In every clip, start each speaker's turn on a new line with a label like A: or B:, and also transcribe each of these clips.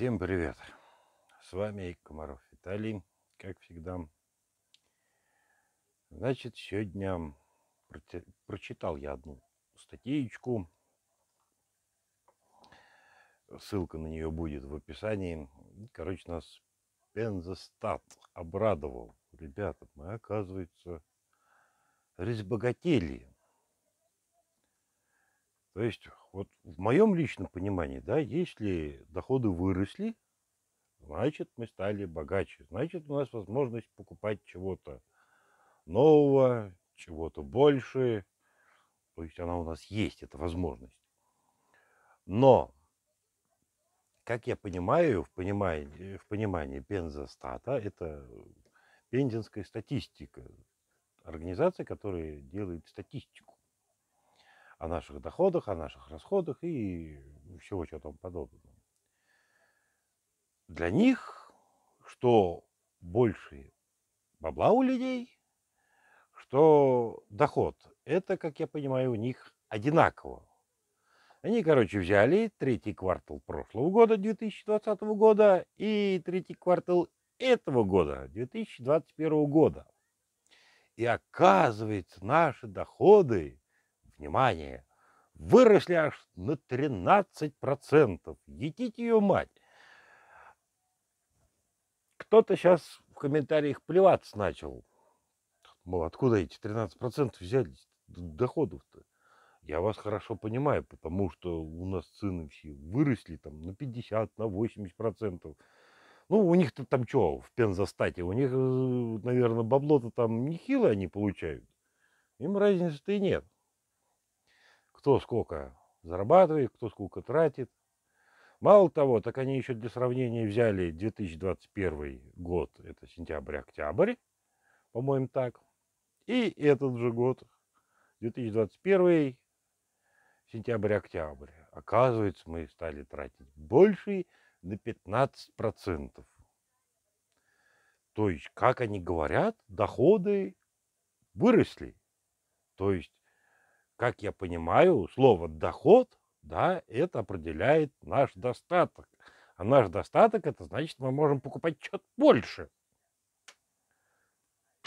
A: Всем привет! С вами Комаров Виталий, как всегда. Значит, сегодня прочитал я одну статейку. Ссылка на нее будет в описании. Короче, нас Пензастат обрадовал. Ребята, мы, оказывается, разбогатели. То есть, вот в моем личном понимании, да, если доходы выросли, значит, мы стали богаче, значит, у нас возможность покупать чего-то нового, чего-то больше. То есть она у нас есть, эта возможность. Но, как я понимаю, в понимании, в понимании бензостата, это пензенская статистика, организация, которая делает статистику о наших доходах, о наших расходах и всего чего там подобного. Для них, что больше бабла у людей, что доход, это, как я понимаю, у них одинаково. Они, короче, взяли третий квартал прошлого года, 2020 года, и третий квартал этого года, 2021 года. И оказывается, наши доходы внимание, выросли аж на 13%. Едите ее мать! Кто-то сейчас в комментариях плеваться начал. Мол, откуда эти 13% взялись доходов-то? Я вас хорошо понимаю, потому что у нас цены все выросли там на 50, на 80 процентов. Ну, у них-то там что, в пензостате у них, э, наверное, бабло-то там нехило они получают. Им разницы-то и нет кто сколько зарабатывает, кто сколько тратит. Мало того, так они еще для сравнения взяли 2021 год, это сентябрь-октябрь, по-моему, так. И этот же год, 2021, сентябрь-октябрь. Оказывается, мы стали тратить больше на 15%. То есть, как они говорят, доходы выросли. То есть, как я понимаю, слово «доход» да, это определяет наш достаток. А наш достаток – это значит, мы можем покупать что-то больше.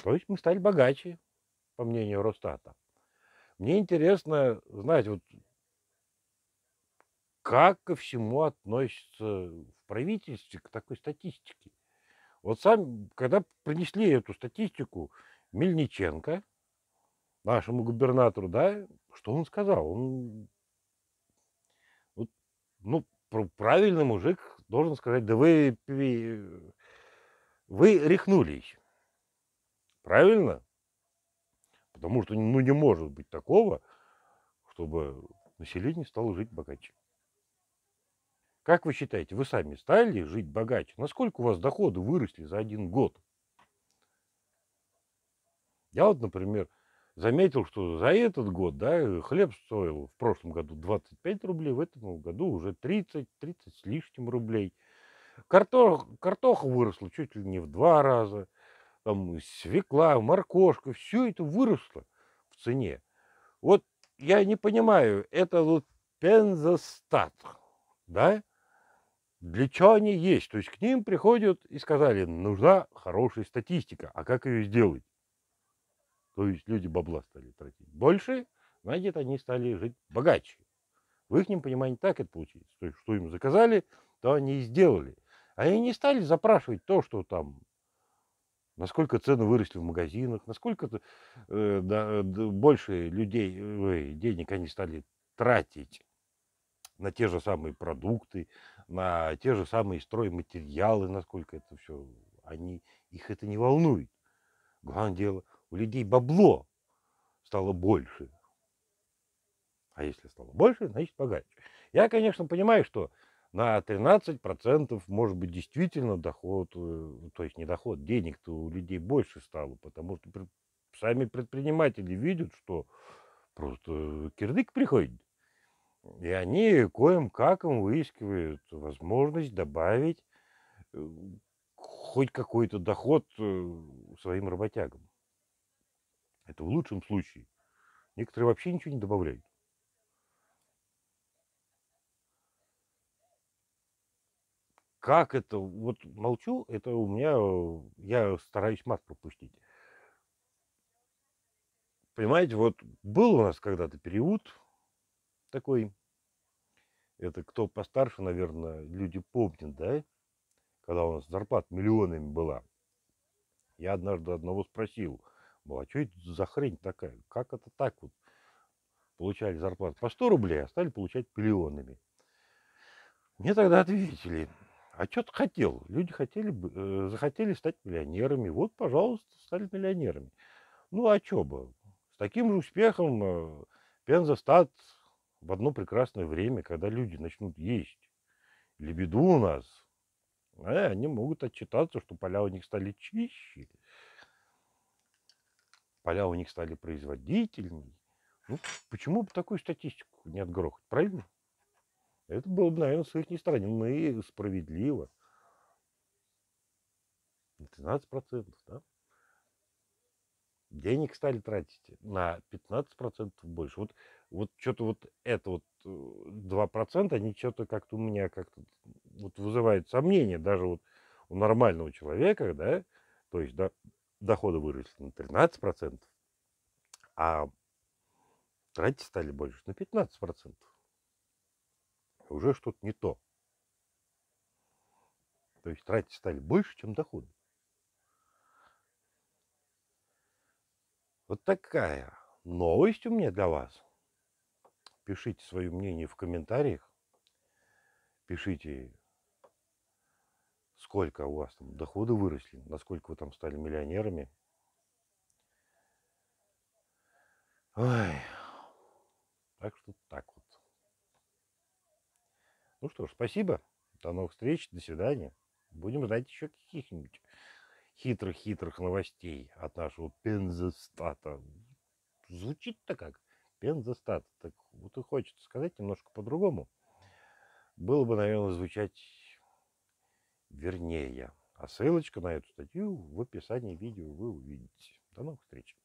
A: То есть мы стали богаче, по мнению Росстата. Мне интересно знать, вот, как ко всему относится в правительстве к такой статистике. Вот сам, когда принесли эту статистику Мельниченко, нашему губернатору, да, что он сказал? Он... Ну, ну, правильный мужик должен сказать, да вы, вы рехнулись. Правильно? Потому что ну, не может быть такого, чтобы население стало жить богаче. Как вы считаете, вы сами стали жить богаче? Насколько у вас доходы выросли за один год? Я вот, например, заметил, что за этот год да, э, хлеб стоил в прошлом году 25 рублей, в этом году уже 30, 30 с лишним рублей. Картох, картоха выросла чуть ли не в два раза. Там свекла, моркошка, все это выросло в цене. Вот я не понимаю, это вот пензостат, да? Для чего они есть? То есть к ним приходят и сказали, нужна хорошая статистика, а как ее сделать? То есть люди бабла стали тратить больше, значит, они стали жить богаче. В их понимании так это получилось. То есть, что им заказали, то они и сделали. А они не стали запрашивать то, что там, насколько цены выросли в магазинах, насколько э, да, больше людей, э, денег они стали тратить на те же самые продукты, на те же самые стройматериалы, насколько это все, они, их это не волнует. Главное дело, у людей бабло стало больше. А если стало больше, значит богаче. Я, конечно, понимаю, что на 13% может быть действительно доход, э, то есть не доход, денег-то у людей больше стало, потому что сами предприниматели видят, что просто кирдык приходит. И они коим-как им выискивают возможность добавить э, хоть какой-то доход э, своим работягам. Это в лучшем случае. Некоторые вообще ничего не добавляют. Как это? Вот молчу, это у меня, я стараюсь мат пропустить. Понимаете, вот был у нас когда-то период такой, это кто постарше, наверное, люди помнят, да, когда у нас зарплата миллионами была. Я однажды одного спросил – была. Ну, что это за хрень такая? Как это так вот? Получали зарплату по 100 рублей, а стали получать миллионами. Мне тогда ответили, а что ты хотел? Люди хотели, э, захотели стать миллионерами. Вот, пожалуйста, стали миллионерами. Ну, а что бы? С таким же успехом э, Пензастат в одно прекрасное время, когда люди начнут есть лебеду у нас, э, они могут отчитаться, что поля у них стали чище поля у них стали производительнее. Ну, почему бы такую статистику не отгрохать, правильно? Это было бы, наверное, с их стороны, но и справедливо. 13%, да? Денег стали тратить на 15% больше. Вот, вот что-то вот это вот 2%, э, они что-то как-то у меня как-то вот вызывают сомнения даже вот у нормального человека, да, то есть, да, доходы выросли на 13%, а тратить стали больше на 15%. Уже что-то не то. То есть тратить стали больше, чем доходы. Вот такая новость у меня для вас. Пишите свое мнение в комментариях. Пишите сколько у вас там доходы выросли, насколько вы там стали миллионерами. Ой. Так что так вот. Ну что ж, спасибо. До новых встреч. До свидания. Будем ждать еще каких-нибудь хитрых-хитрых новостей от нашего Пензастата. Звучит-то как Пензастат. Так вот и хочется сказать немножко по-другому. Было бы, наверное, звучать вернее. А ссылочка на эту статью в описании видео вы увидите. До новых встреч!